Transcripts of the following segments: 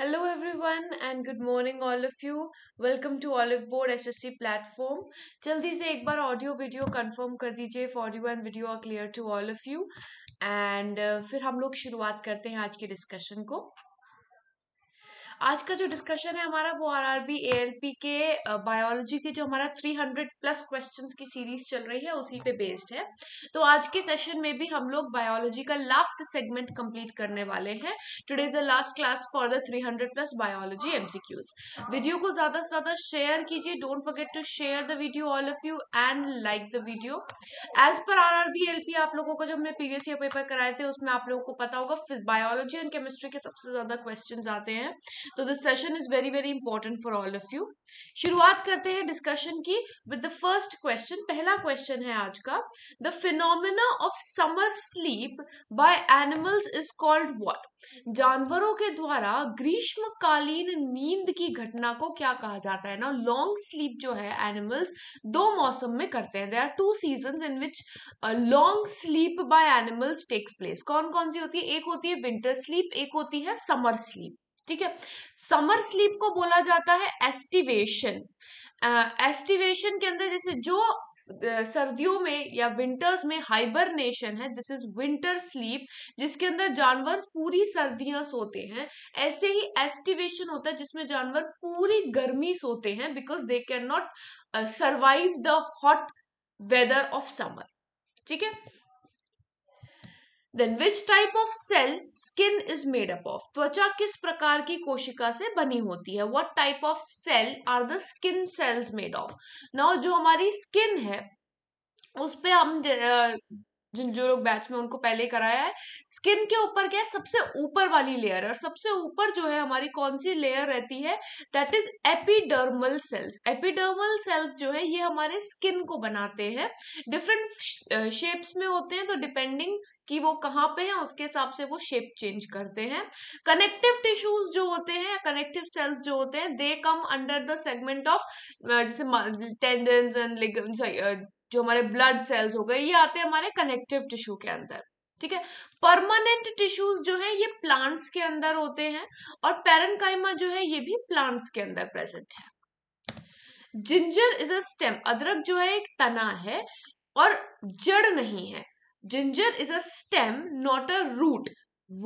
Hello everyone Hello everyone and good morning all of you. Welcome board S S C platform जल्दी से एक बार audio video confirm कर दीजिए for audio and video are clear to all of you and फिर हम लोग शुरुआत करते हैं आज के डिस्कशन को आज का जो डिस्कशन है हमारा वो R R B L P के बायोलॉजी के जो हमारा थ्री हंड्रेड प्लस क्वेश्चन की सीरीज चल रही है उसी पे बेस्ड है तो आज के सेशन में भी हम लोग बायोलॉजी का लास्ट सेगमेंट कंप्लीट करने वाले हैं today is the last class for the three hundred plus biology MCQs video को ज्यादा से ज्यादा शेयर कीजिए don't forget to share the video all of you and like the video as per R R B L P आप लोगों को जो हमने प्रीवियस ईयर पेपर कराए थे उसमें आप लोगों को पता होगा बायोलॉजी एंड केमिस्ट्री के सबसे ज्यादा क्वेश्चन आते हैं तो this session is very very important for all of you शुरुआत करते हैं डिस्कशन की विद द फर्स्ट क्वेश्चन पहला क्वेश्चन है आज का the phenomena of summer sleep by animals is called what जानवरों के द्वारा ग्रीष्मकालीन नींद की घटना को क्या कहा जाता है ना लॉन्ग स्लीप जो है एनिमल्स दो मौसम में करते हैं there are two season in which long sleep by animals takes place कौन कौन सी होती है एक होती है विंटर स्लीप एक होती है समर स्लीप ठीक है समर स्लीप को बोला जाता है एस्टिवेशन एस्टिवेशन uh, के अंदर जैसे जो सर्दियों में या विंटर्स में हाइबरनेशन है दिस इज विंटर स्लीप जिसके अंदर जानवर पूरी सर्दियां सोते हैं ऐसे ही एस्टिवेशन होता है जिसमें जानवर पूरी गर्मी सोते हैं because they can not survive the hot weather of summer ठीक है then which type of cell skin is made up of त्वचा किस प्रकार की कोशिका से बनी होती है what type of cell are the skin cells made of now जो हमारी स्किन है उस पर हम जिन जो लोग बैच में उनको पहले कराया है स्किन के ऊपर क्या है सबसे ऊपर वाली लेयर है और सबसे ऊपर जो है हमारी कौन सी लेयर रहती है that is epidermal cells epidermal cells जो है ये हमारे स्किन को बनाते हैं डिफरेंट शेप्स में होते हैं तो डिपेंडिंग कि वो कहाँ पे हैं उसके हिसाब से वो शेप चेंज करते हैं कनेक्टिव टिश्यूज जो होते हैं कनेक्टिव सेल्स जो होते हैं they come under the segment of जैसे टेंडन एंड सॉरी जो हमारे ब्लड सेल्स हो गए ये आते हैं हमारे कनेक्टिव टिश्यू के अंदर ठीक है परमानेंट टिश्यूज जो है ये प्लांट्स के अंदर होते हैं और पेरनकाइमा जो है ये भी प्लांट्स के अंदर प्रेजेंट है जिंजर इज अ स्टेम अदरक जो है एक तना है और जड़ नहीं है ginger is a stem not a root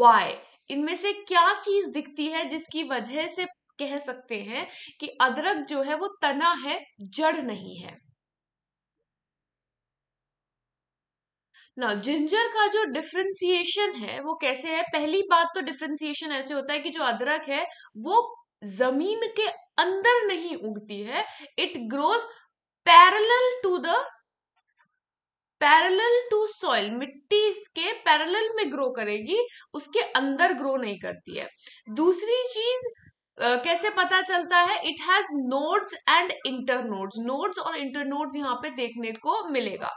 why इनमें से क्या चीज दिखती है जिसकी वजह से कह सकते हैं कि अदरक जो है वो तना है जड़ नहीं है ना जिंजर का जो डिफ्रेंसिएशन है वो कैसे है पहली बात तो डिफ्रेंसिएशन ऐसे होता है कि जो अदरक है वो जमीन के अंदर नहीं उगती है it grows parallel to the parallel to soil मिट्टी इसके पैरेलल में ग्रो करेगी उसके अंदर ग्रो नहीं करती है दूसरी चीज Uh, कैसे पता चलता है it has nodes and internodes nodes और इंटरनोड्स यहाँ पे देखने को मिलेगा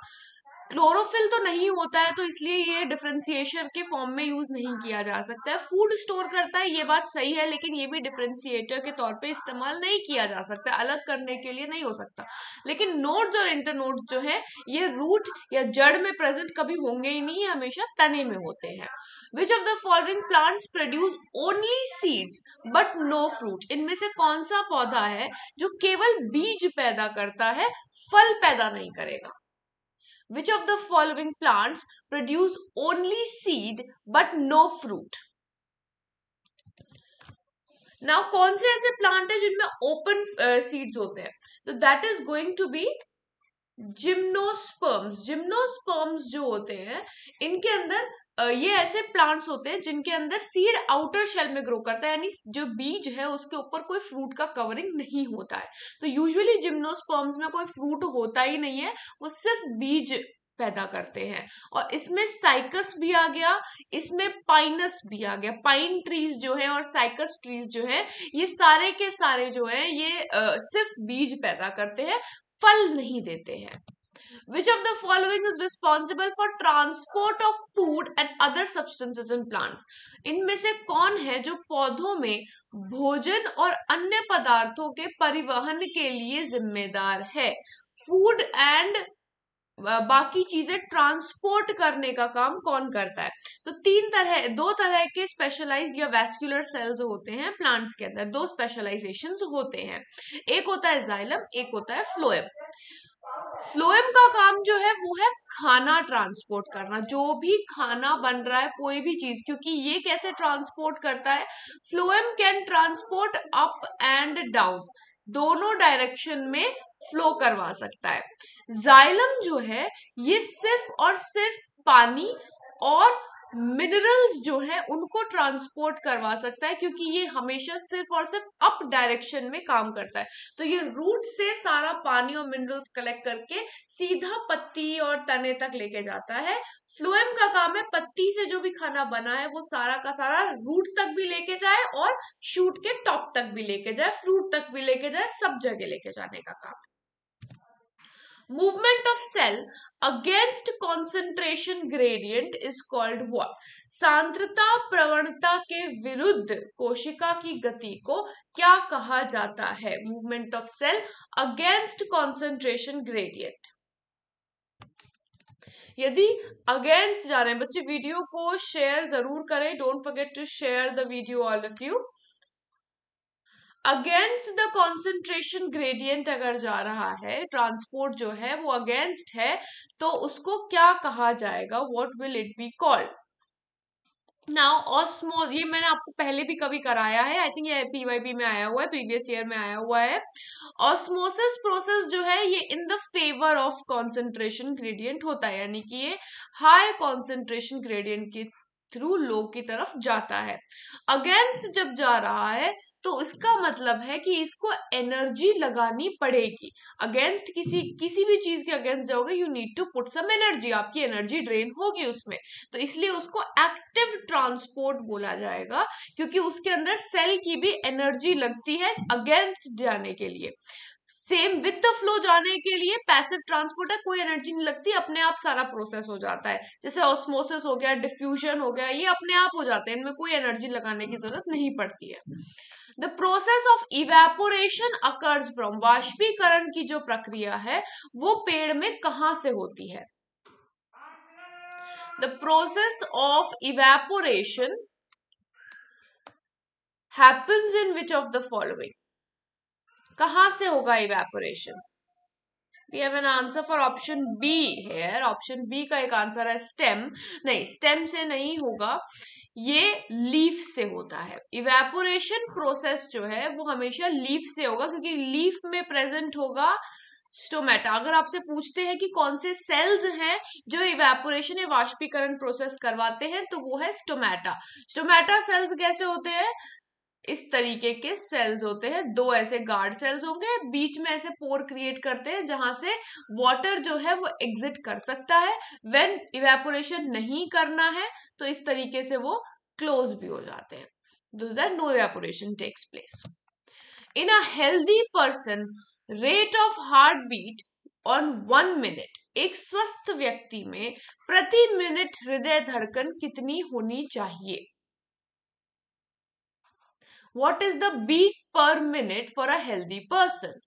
क्लोरोफिल तो नहीं होता है तो इसलिए ये डिफ्रेंसिएशन के फॉर्म में यूज नहीं किया जा सकता है फूड स्टोर करता है ये बात सही है लेकिन ये भी डिफ्रेंसिएटर के तौर पे इस्तेमाल नहीं किया जा सकता अलग करने के लिए नहीं हो सकता लेकिन नोट्स और इंटरनोट्स जो है ये रूट या जड़ में प्रेजेंट कभी होंगे ही नहीं हमेशा तने में होते हैं which of the following plants produce only seeds but no fruit इनमें से कौन सा पौधा है जो केवल बीज पैदा करता है फल पैदा नहीं करेगा Which of the following plants produce only seed but no fruit? Now कौन से ऐसे प्लांट है जिनमें ओपन सीड्स uh, होते हैं तो that is going to be gymnosperms gymnosperms जो होते हैं इनके अंदर ये ऐसे प्लांट्स होते हैं जिनके अंदर सीड आउटर शेल में ग्रो करता है यानी जो बीज है उसके ऊपर कोई फ्रूट का कवरिंग नहीं होता है तो यूजुअली जिम्नोस्पर्म्स में कोई फ्रूट होता ही नहीं है वो सिर्फ बीज पैदा करते हैं और इसमें साइकस भी आ गया इसमें पाइनस भी आ गया पाइन ट्रीज जो है और साइकस ट्रीज जो है ये सारे के सारे जो है ये आ, सिर्फ बीज पैदा करते हैं फल नहीं देते हैं Which of the following is responsible for transport of food and other substances in plants इनमें से कौन है जो पौधों में भोजन और अन्य पदार्थों के परिवहन के लिए जिम्मेदार है फूड एंड बाकी चीजें ट्रांसपोर्ट करने का काम कौन करता है तो तीन तरह दो तरह के स्पेशलाइज या वैस्कुलर सेल्स होते हैं प्लांट्स के अंदर दो स्पेशलाइजेशंस होते हैं एक होता है जाइलम एक होता है फ्लोएम फ्लोएम का काम जो है वो है खाना ट्रांसपोर्ट करना जो भी खाना बन रहा है कोई भी चीज क्योंकि ये कैसे ट्रांसपोर्ट करता है phloem can transport up and down दोनों डायरेक्शन में फ्लो करवा सकता है जाइलम जो है ये सिर्फ और सिर्फ पानी और मिनरल्स जो हैं उनको ट्रांसपोर्ट करवा सकता है क्योंकि ये हमेशा सिर्फ और सिर्फ अप डायरेक्शन में काम करता है तो ये रूट से सारा पानी और मिनरल्स कलेक्ट करके सीधा पत्ती और तने तक लेके जाता है फ्लोएम का काम है पत्ती से जो भी खाना बना है वो सारा का सारा रूट तक भी लेके जाए और शूट के टॉप तक भी लेके जाए फ्रूट तक भी लेके जाए सब जगह लेके जाने का काम है movement of cell against concentration gradient is called what? सांद्रता प्रवणता के विरुद्ध कोशिका की गति को क्या कहा जाता है movement of cell against concentration gradient यदि अगेंस्ट जा रहे हैं बच्चे वीडियो को शेयर जरूर करें don't forget to share the video all of you against the concentration gradient अगर जा रहा है ट्रांसपोर्ट जो है वो अगेंस्ट है तो उसको क्या कहा जाएगा what will it be called now osmo ये मैंने आपको पहले भी कभी कराया है आई थिंक ये पीवाईपी में आया हुआ है प्रीवियस ईयर में आया हुआ है ऑस्मोसिस प्रोसेस जो है ये in the favour of concentration gradient होता है यानी कि ये हाई कॉन्सेंट्रेशन ग्रेडियंट के थ्रू लो की तरफ जाता है अगेंस्ट जब जा रहा है तो उसका मतलब है कि इसको एनर्जी लगानी पड़ेगी अगेंस्ट किसी किसी भी चीज के अगेंस्ट जाओगे you need to put some energy आपकी एनर्जी ड्रेन होगी उसमें तो इसलिए उसको एक्टिव ट्रांसपोर्ट बोला जाएगा क्योंकि उसके अंदर सेल की भी एनर्जी लगती है अगेंस्ट जाने के लिए सेम विथ द फ्लो जाने के लिए पैसिव ट्रांसपोर्ट है कोई एनर्जी नहीं लगती अपने आप सारा प्रोसेस हो जाता है जैसे ऑस्मोसिस हो गया डिफ्यूजन हो गया ये अपने आप हो जाते हैं इनमें कोई एनर्जी लगाने की जरूरत नहीं पड़ती है the process of evaporation occurs from वाष्पीकरण की जो प्रक्रिया है वो पेड़ में कहा से होती है the process of evaporation happens in which of the following कहां से होगा evaporation we answer for option B है ऑप्शन बी का एक आंसर है स्टेम नहीं स्टेम से नहीं होगा ये लीफ से होता है इवेपोरेशन प्रोसेस जो है वो हमेशा लीफ से होगा क्योंकि लीफ में प्रेजेंट होगा स्टोमेटा अगर आपसे पूछते हैं कि कौन से सेल्स हैं जो इवेपोरेशन या वाष्पीकरण प्रोसेस करवाते हैं तो वो है स्टोमेटा स्टोमेटा सेल्स कैसे होते हैं इस तरीके के सेल्स होते हैं दो ऐसे गार्ड सेल्स होंगे बीच में ऐसे पोर क्रिएट करते हैं जहां से वाटर जो है वो एग्जिट कर सकता है व्हेन इवेपोरेशन नहीं करना है तो इस तरीके से वो क्लोज भी हो जाते हैं no evaporation takes place in a healthy person rate of heart beat on one minute एक स्वस्थ व्यक्ति में प्रति मिनट हृदय धड़कन कितनी होनी चाहिए what is the beat per minute for a healthy person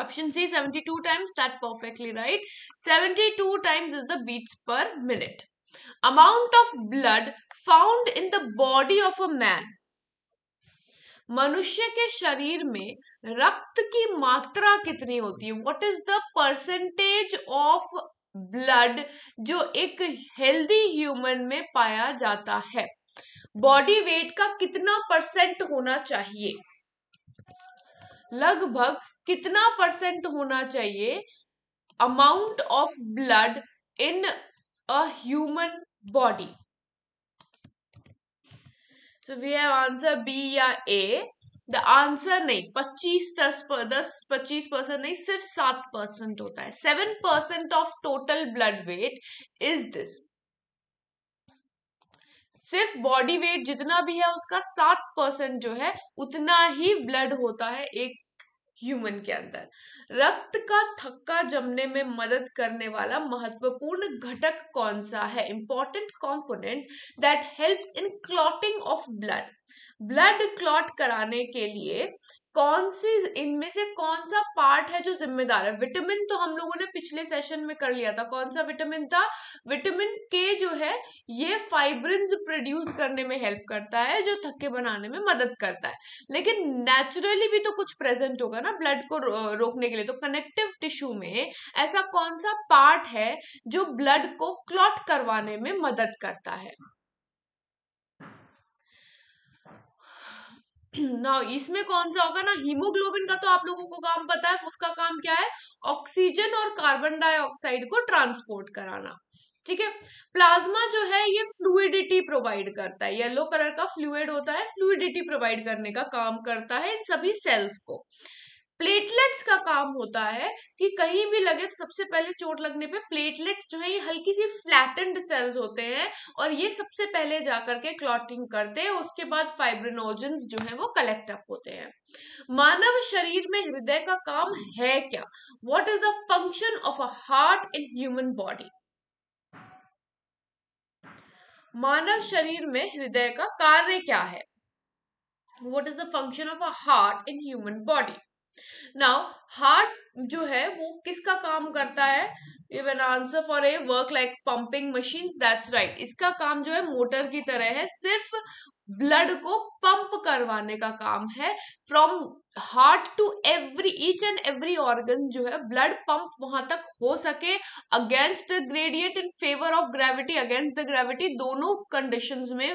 option C seventy two times that perfectly right seventy two times is the beats per minute amount of blood found in the body of a man मनुष्य के शरीर में रक्त की मात्रा कितनी होती है what is the percentage of blood जो एक हेल्दी ह्यूमन में पाया जाता है बॉडी वेट का कितना परसेंट होना चाहिए लगभग कितना परसेंट होना चाहिए amount of blood in a human body तो वी हैव आंसर बी या ए द आंसर नहीं पच्चीस दस दस पच्चीस परसेंट नहीं सिर्फ सात परसेंट होता है seven percent of total blood weight is this सिर्फ बॉडी वेट जितना भी है उसका सात परसेंट जो है उतना ही ब्लड होता है एक ह्यूमन के अंदर रक्त का थक्का जमने में मदद करने वाला महत्वपूर्ण घटक कौन सा है important component that helps in clotting of blood blood clot कराने के लिए कौन से इनमें से कौन सा पार्ट है जो जिम्मेदार है विटामिन तो हम लोगों ने पिछले सेशन में कर लिया था कौन सा विटामिन था विटामिन के जो है ये फाइब्रिन प्रोड्यूस करने में हेल्प करता है जो थक्के बनाने में मदद करता है लेकिन नेचुरली भी तो कुछ प्रेजेंट होगा ना ब्लड को रोकने के लिए तो कनेक्टिव टिश्यू में ऐसा कौन सा पार्ट है जो ब्लड को क्लॉट करवाने में मदद करता है ना इसमें कौन सा होगा ना हीमोग्लोबिन का तो आप लोगों को काम पता है उसका काम क्या है ऑक्सीजन और कार्बन डाइऑक्साइड को ट्रांसपोर्ट कराना ठीक है प्लाज्मा जो है ये फ्लूडिटी प्रोवाइड करता है येलो कलर का फ्लूड होता है फ्लूडिटी प्रोवाइड करने का काम करता है इन सभी सेल्स को प्लेटलेट्स का काम होता है कि कहीं भी लगे तो सबसे पहले चोट लगने पे प्लेटलेट्स जो है ये हल्की सी फ्लैटेंड सेल्स होते हैं और ये सबसे पहले जा करके क्लॉटिंग करते हैं उसके बाद फाइब्रिनोजन जो है वो कलेक्ट अप होते हैं मानव शरीर में हृदय का काम है क्या what is the function of a heart in human body मानव शरीर में हृदय का कार्य क्या है what is the function of a heart in human body now heart जो है वो किसका काम करता है answer for A work like pumping machine that's right इसका काम जो है मोटर की तरह है सिर्फ ब्लड को पंप करवाने का काम है from heart to every each and every organ जो है ब्लड पंप वहां तक हो सके against the gradient in favour of gravity against the gravity दोनों कंडीशंस में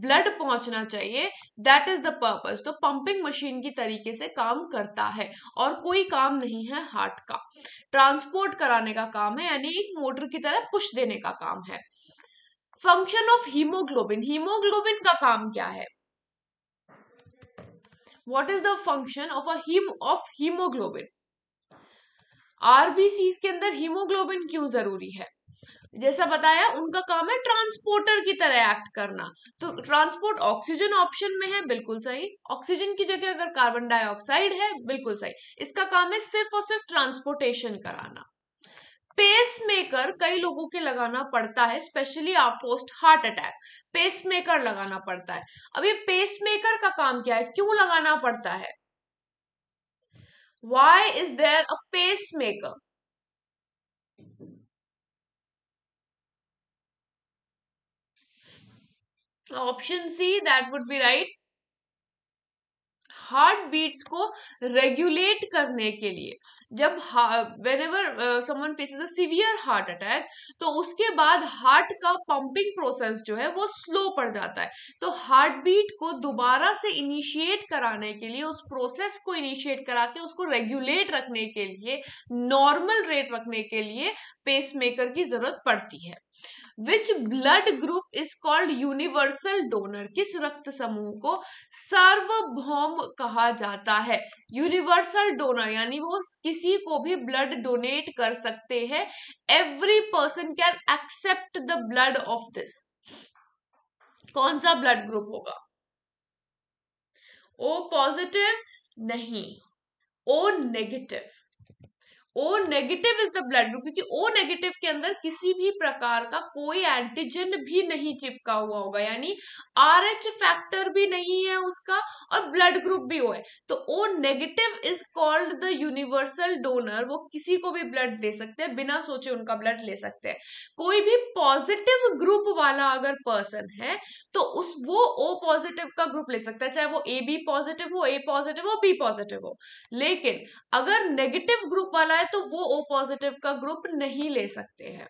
ब्लड पहुंचना चाहिए दैट इज द पर्पज तो पंपिंग मशीन की तरीके से काम करता है और कोई काम नहीं है हार्ट का ट्रांसपोर्ट कराने का काम है यानी एक मोटर की तरह पुश देने का काम है फंक्शन ऑफ हीमोग्लोबिन हीमोग्लोबिन का काम क्या है what is the function of um of haemoglobin RBC के अंदर हीमोग्लोबिन क्यों जरूरी है जैसा बताया उनका काम है ट्रांसपोर्टर की तरह एक्ट करना तो ट्रांसपोर्ट ऑक्सीजन ऑप्शन में है बिल्कुल सही ऑक्सीजन की जगह अगर कार्बन डाइऑक्साइड है बिल्कुल सही इसका काम है सिर्फ और सिर्फ ट्रांसपोर्टेशन कराना पेस मेकर कई लोगों के लगाना पड़ता है स्पेशली आप post heart attack pacemaker लगाना पड़ता है अब ये पेस मेकर का काम क्या है क्यों लगाना पड़ता है why is there a pacemaker option C that would be right heart beats को रेगुलेट करने के लिए जब whenever someone faces severe heart attack तो उसके बाद हार्ट का पंपिंग प्रोसेस जो है वो स्लो पड़ जाता है तो हार्ट बीट को दोबारा से इनिशिएट कराने के लिए उस प्रोसेस को इनिशिएट करा के उसको रेगुलेट रखने के लिए नॉर्मल रेट रखने के लिए पेसमेकर की जरूरत पड़ती है which blood group is called universal donor किस रक्त समूह को सार्वभौम कहा जाता है यूनिवर्सल डोनर यानी वो किसी को भी ब्लड डोनेट कर सकते हैं every person can accept the blood of this कौन सा ब्लड ग्रुप होगा ओ पॉजिटिव नहीं O negative O negative is the blood group क्योंकि ओ नेगेटिव के अंदर किसी भी प्रकार का कोई एंटीजन भी नहीं चिपका हुआ होगा यानी आर एच फैक्टर भी नहीं है उसका और ब्लड ग्रुप भी हो है तो O negative is called the universal donor वो किसी को भी ब्लड दे सकते हैं बिना सोचे उनका ब्लड ले सकते हैं कोई भी पॉजिटिव ग्रुप वाला अगर पर्सन है तो उस वो ओ पॉजिटिव का ग्रुप ले सकता है चाहे वो ए बी पॉजिटिव हो ए पॉजिटिव हो बी पॉजिटिव हो लेकिन अगर नेगेटिव ग्रुप वाला तो वो ओ पॉजिटिव का ग्रुप नहीं ले सकते हैं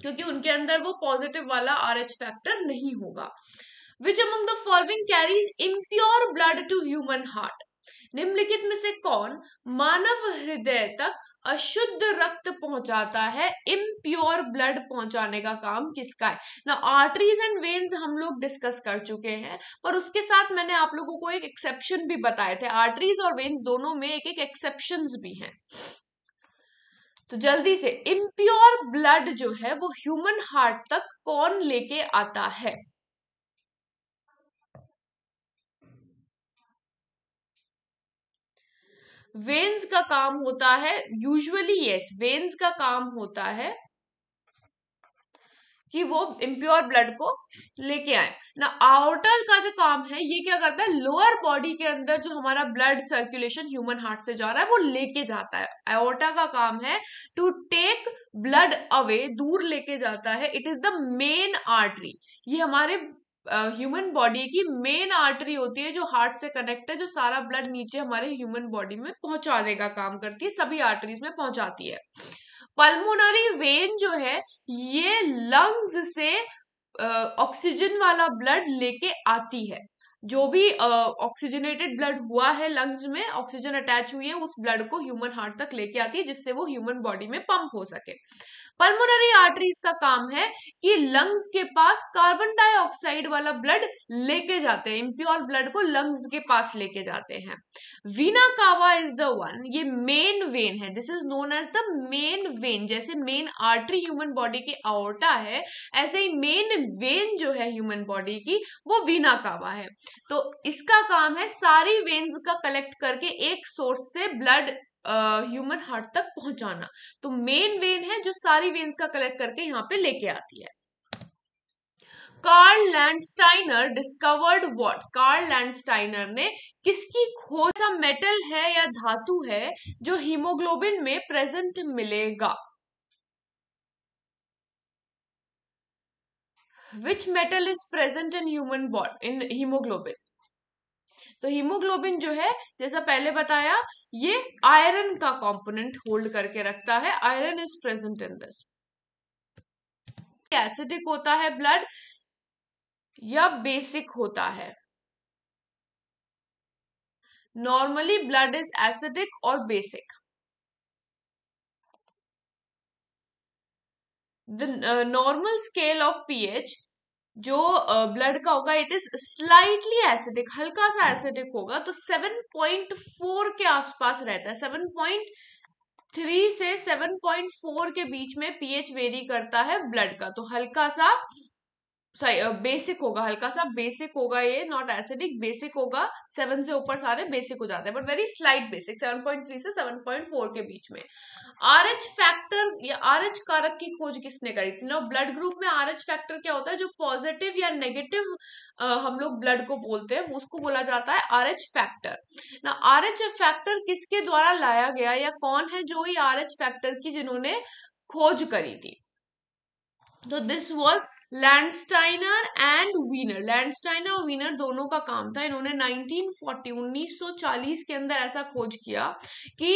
क्योंकि उनके अंदर वो पॉजिटिव वाला आर एच फैक्टर नहीं होगा which among the following carries impure blood to human heart निम्नलिखित में से कौन मानव हृदय तक अशुद्ध रक्त पहुंचाता है इम्प्योर ब्लड पहुंचाने का काम किसका है ना आर्टरीज एंड वेन्स हम लोग डिस्कस कर चुके हैं और उसके साथ मैंने आप लोगों को एक एक्सेप्शन भी बताए थे आर्टरीज और वेन्स दोनों में एक एक एक्सेप्शन भी हैं तो जल्दी से इम्प्योर ब्लड जो है वो ह्यूमन हार्ट तक कौन लेके आता है वेन्स का काम होता है यूजुअली यस वेन्स का काम होता है कि वो इम्प्योर ब्लड को लेके आए ना आउटर का जो काम है ये क्या करता है लोअर बॉडी के अंदर जो हमारा ब्लड सर्कुलेशन ह्यूमन हार्ट से जा रहा है वो लेके जाता है आउटर का काम है टू टेक ब्लड अवे दूर लेके जाता है it is the main artery ये हमारे ह्यूमन बॉडी की मेन आर्टरी होती है जो हार्ट से कनेक्ट है जो सारा ब्लड नीचे हमारे ह्यूमन बॉडी में पहुंचाने का काम करती है सभी आर्टरीज में पहुंचाती है पल्मोनरी वेन जो है ये लंग्स से ऑक्सीजन वाला ब्लड लेके आती है जो भी ऑक्सीजनेटेड ब्लड हुआ है लंग्स में ऑक्सीजन अटैच हुई है उस ब्लड को ह्यूमन हार्ट तक लेके आती है जिससे वो ह्यूमन बॉडी में पंप हो सके पल्मोनरी आर्टरीज का काम है कि लंग्स के पास कार्बन डाइऑक्साइड वाला ब्लड लेके जाते हैं इम्प्योर ब्लड को लंग्स के पास लेके जाते हैं vena cava is the one ये मेन वेन है this is known as the main vein जैसे मेन आर्टरी ह्यूमन बॉडी की aorta है ऐसे ही मेन वेन जो है ह्यूमन बॉडी की वो वीना कावा है तो इसका काम है सारी वेन्स का कलेक्ट करके एक सोर्स से ब्लड ह्यूमन हार्ट तक पहुंचाना तो मेन वेन है जो सारी वेन्स का कलेक्ट करके यहाँ पे लेके आती है Karl Landsteiner discovered what Karl Landsteiner ने किसकी खोज मेटल है या धातु है जो हीमोग्लोबिन में प्रेजेंट मिलेगा which metal is present in human body in haemoglobin तो हीमोग्लोबिन जो है जैसा पहले बताया ये आयरन का कॉम्पोनेंट होल्ड करके रखता है iron is present in this acidic होता है ब्लड या बेसिक होता है नॉर्मली ब्लड इज एसिडिक और basic normal scale of pH जो ब्लड का होगा इट इज स्लाइटली एसिडिक हल्का सा एसिडिक होगा तो 7.4 के आसपास रहता है 7.3 से 7.4 के बीच में पीएच वेरी करता है ब्लड का तो हल्का सा बेसिक uh, होगा हल्का सा बेसिक होगा ये नॉट एसिडिक बेसिक होगा सेवन से ऊपर सारे बेसिक हो जाते हैं but very slight basic seven point three से सेवन पॉइंट फोर के बीच में आर एच फैक्टर या आर एच कारक की खोज किसने करी थी ना ब्लड ग्रुप में आर एच फैक्टर क्या होता है जो पॉजिटिव या नेगेटिव uh, हम लोग ब्लड को बोलते हैं उसको बोला जाता है आर एच फैक्टर ना आर एच फैक्टर किसके द्वारा लाया गया या कौन है जो ये आर एच फैक्टर की जिन्होंने खोज करी थी तो this was Landsteiner and Wiener Landsteiner और वीनर दोनों का काम था इन्होंने 1940 1940 के अंदर ऐसा खोज किया कि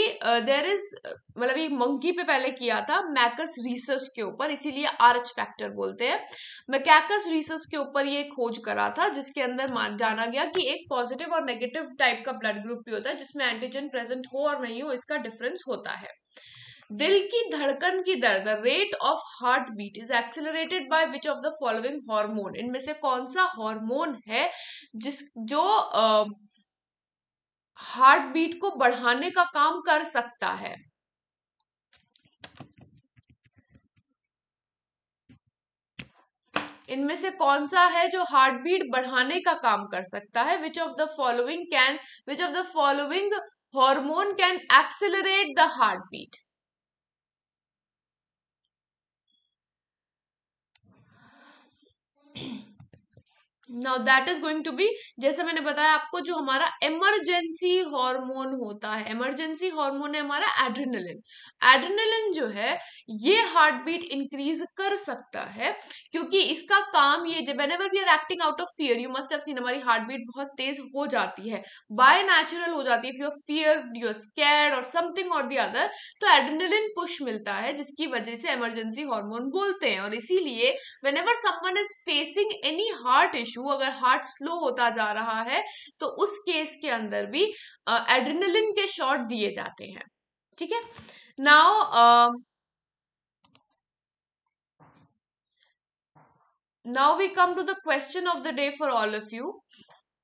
देर इज मतलब मंकी पे पहले किया था मैकस रिसर्स के ऊपर इसीलिए आरच फैक्टर बोलते हैं मैकेकस रिसर्स के ऊपर ये खोज करा था जिसके अंदर जाना गया कि एक पॉजिटिव और नेगेटिव टाइप का ब्लड ग्रुप भी होता है जिसमें एंटीजन प्रेजेंट हो और नहीं हो इसका डिफरेंस होता है दिल की धड़कन की दर the rate of heart beat is accelerated by which of the following hormone इनमें से कौन सा हार्मोन है जिस जो हार्ट बीट को बढ़ाने का काम कर सकता है इनमें से कौन सा है जो हार्ट बीट बढ़ाने का काम कर सकता है which of the following can which of the following hormone can accelerate the heart beat now that is going to be जैसे मैंने बताया आपको जो हमारा इमरजेंसी हार्मोन होता है इमरजेंसी हार्मोन है हमारा एड्रेनलिन एड्रेनलिन जो है ये हार्ट बीट इंक्रीज कर सकता है क्योंकि इसका काम ये जब ever we are acting out of fear you must have seen हमारी हार्ट बीट बहुत तेज हो जाती है बाय नेचुरल हो जाती है if you fear you scared or something or the other तो एड्रेनलिन पुश मिलता है जिसकी वजह से इमरजेंसी हार्मोन बोलते हैं और इसीलिए whenever someone is facing any heart issue tissue अगर हार्ट स्लो होता जा रहा है तो उस केस के अंदर भी एड्रिनलिन के शॉट दिए जाते हैं ठीक है now now we come to the question of the day for all of you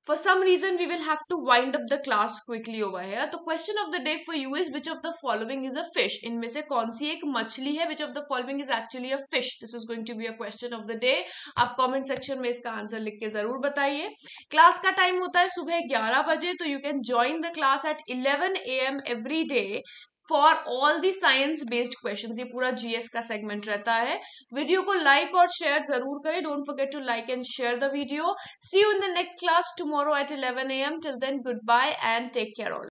For some reason, we will have to wind up the class quickly over here. The question of the day for you is which of the following is a fish? In me se kaun si ek मछली hai Which of the following is actually a fish? This is going to be a question of the day. aap comment section mein iska answer likh ke zarur bataiye Class ka time hota hai subah 11 baje to you can join the class at 11 a.m. every day. For all the science based question ये पूरा GS का segment रहता है video को like और share जरूर करें don't forget to like and share the video see you in the next class tomorrow at 11 AM till then goodbye and take care all